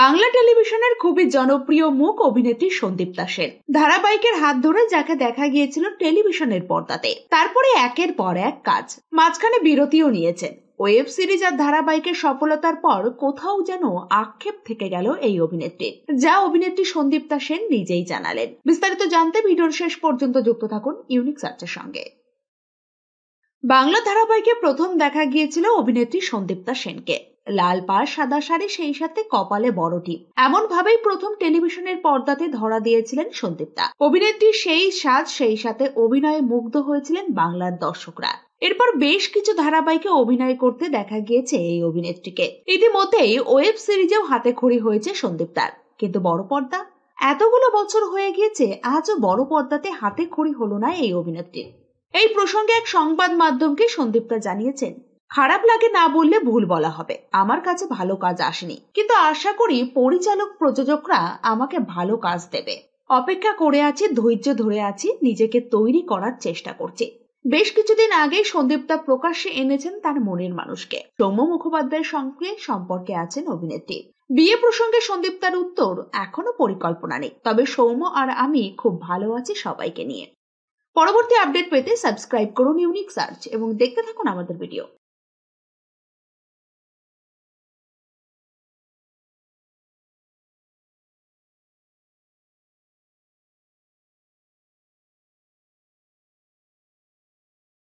বাংলা টেলিভিশনের খুবই জনপ্রিয় মুখ অভিনেত্রী সন্দীপ দাসের ধারাবাহিকের হাত ধরে যাকে দেখা গিয়েছিল টেলিভিশনের পর্দাতে তারপরে একের পর এক কাজ মাঝখানে বিরতিও নিয়েছেন ওয়েব সিরিজ আর ধারাবাহিকের সফলতার পর কোথাও যেন আক্ষেপ থেকে গেল এই অভিনেত্রী যা অভিনেত্রী সন্দীপ সেন নিজেই জানালেন বিস্তারিত জানতে ভিডিওর শেষ পর্যন্ত যুক্ত থাকুন ইউনিক সার্চের সঙ্গে বাংলা ধারাবাহিকে প্রথম দেখা গিয়েছিল অভিনেত্রী সন্দীপ্তা সেনকে লাল পাড় সাদা শাড়ি সেই সাথে কপালে বড় টিপ এমন ভাবেই প্রথম টেলিভিশনের পর্দাতে ধরা দিয়েছিলেন সন্দীপদা অভিনেত্রী সেই সাজ সেই সাথে অভিনয়ে মুগ্ধ হয়েছিলেন বাংলার দর্শকরা এরপর বেশ কিছু ধারাবাহিকে অভিনয় করতে দেখা গিয়েছে এই অভিনেত্রীকে ইতিমধ্যেই ওয়েব সিরিজেও হাতে খড়ি হয়েছে সন্দীপ দার কিন্তু বড় পর্দা এতগুলো বছর হয়ে গিয়েছে আজও বড় পর্দাতে হাতে খড়ি হলো না এই অভিনেত্রী এই প্রসঙ্গে এক সংবাদ মাধ্যমকে সন্দীপরা জানিয়েছেন খারাপ লাগে না বললে ভুল বলা হবে আমার কাছে ভালো কাজ আসেনি কিন্তু আশা করি পরিচালক প্রযোজকরা আমাকে ভালো কাজ দেবে অপেক্ষা করে আছি ধৈর্য ধরে আছি নিজেকে তৈরি করার চেষ্টা করছি বেশ কিছুদিন আগে সন্দীপদা প্রকাশ্যে এনেছেন তার মনের মানুষকে সৌম্য মুখোপাধ্যায়ের সঙ্গে সম্পর্কে আছেন অভিনেত্রী বিয়ে প্রসঙ্গে সন্দীপ তার উত্তর এখনো পরিকল্পনা নেই তবে সৌম আর আমি খুব ভালো আছি সবাইকে নিয়ে পরবর্তী আপডেট পেতে সাবস্ক্রাইব করুন ইউনিক সার্চ এবং দেখতে থাকুন আমাদের ভিডিও